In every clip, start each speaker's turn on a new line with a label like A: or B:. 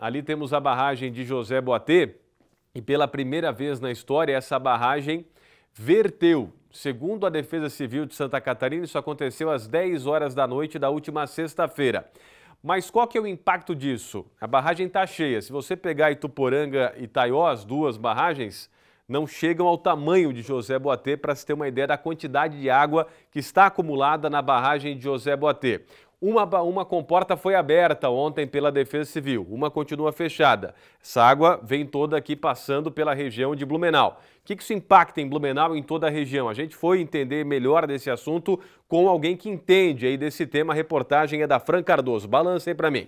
A: Ali temos a barragem de José Boatê e pela primeira vez na história essa barragem verteu. Segundo a Defesa Civil de Santa Catarina, isso aconteceu às 10 horas da noite da última sexta-feira. Mas qual que é o impacto disso? A barragem está cheia. Se você pegar Ituporanga e Taió, as duas barragens, não chegam ao tamanho de José Boatê para se ter uma ideia da quantidade de água que está acumulada na barragem de José Boatê. Uma, uma comporta foi aberta ontem pela Defesa Civil, uma continua fechada. Essa água vem toda aqui passando pela região de Blumenau. O que, que isso impacta em Blumenau e em toda a região? A gente foi entender melhor desse assunto com alguém que entende aí desse tema. A reportagem é da Fran Cardoso. Balança aí para mim.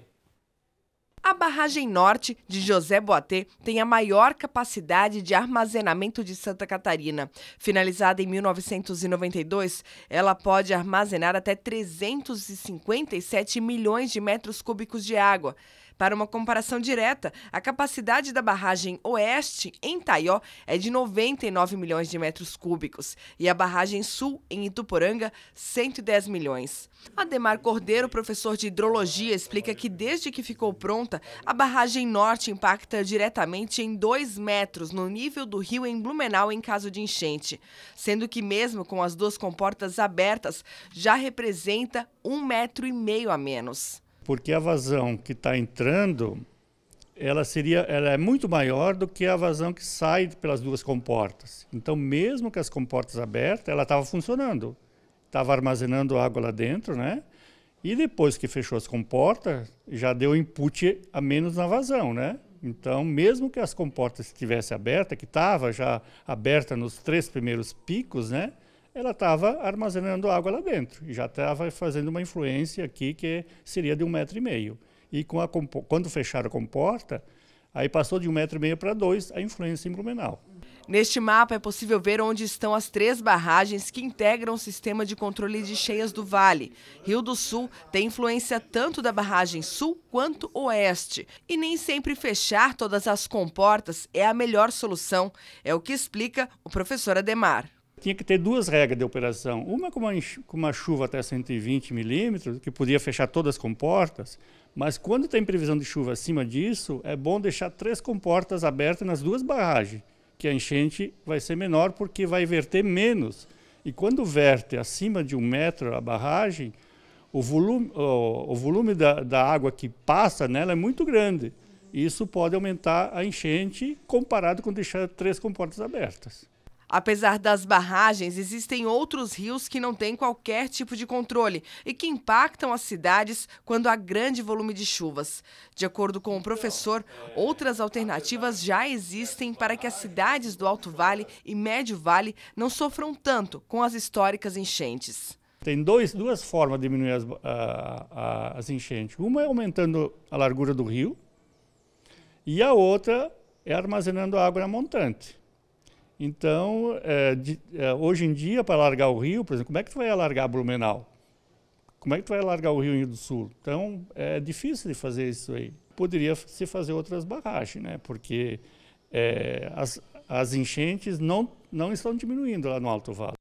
B: A barragem norte de José Boatê tem a maior capacidade de armazenamento de Santa Catarina. Finalizada em 1992, ela pode armazenar até 357 milhões de metros cúbicos de água. Para uma comparação direta, a capacidade da barragem Oeste, em Taió, é de 99 milhões de metros cúbicos e a barragem Sul, em Ituporanga, 110 milhões. Ademar Cordeiro, professor de hidrologia, explica que desde que ficou pronta, a barragem Norte impacta diretamente em 2 metros no nível do rio em Blumenau em caso de enchente, sendo que mesmo com as duas comportas abertas, já representa um metro e meio a menos
C: porque a vazão que está entrando ela seria ela é muito maior do que a vazão que sai pelas duas comportas. Então, mesmo com as comportas abertas, ela estava funcionando. Estava armazenando água lá dentro, né? E depois que fechou as comportas, já deu input a menos na vazão, né? Então, mesmo que as comportas estivessem abertas, que estava já aberta nos três primeiros picos, né? ela estava armazenando água lá dentro e já estava fazendo uma influência aqui que seria de um metro e meio. E com a, quando fecharam a comporta, aí passou de um metro e meio para dois a influência em Blumenau. Neste mapa é
B: possível ver onde estão as três barragens que integram o sistema de controle de cheias do Vale. Rio do Sul tem influência tanto da barragem sul quanto oeste. E nem sempre fechar todas as comportas é a melhor solução, é o que explica o
C: professor Ademar tinha que ter duas regras de operação. Uma com uma, com uma chuva até 120 milímetros, que podia fechar todas as comportas, mas quando tem previsão de chuva acima disso, é bom deixar três comportas abertas nas duas barragens, que a enchente vai ser menor porque vai verter menos. E quando verte acima de um metro a barragem, o volume, o, o volume da, da água que passa nela é muito grande. Isso pode aumentar a enchente comparado com deixar três comportas abertas.
B: Apesar das barragens, existem outros rios que não têm qualquer tipo de controle e que impactam as cidades quando há grande volume de chuvas. De acordo com o professor, outras alternativas já existem para que as cidades do Alto Vale e Médio Vale não sofram tanto com as históricas enchentes.
C: Tem dois, duas formas de diminuir as, a, ah, a, as enchentes. Uma é aumentando a largura do rio e a outra é armazenando água na montante. Então, é, de, é, hoje em dia, para largar o Rio, por exemplo, como é que tu vai alargar Blumenau? Como é que tu vai largar o Rio Grande do Sul? Então, é difícil de fazer isso aí. Poderia se fazer outras barragens, né? Porque é, as, as enchentes não, não estão diminuindo lá no Alto Vale.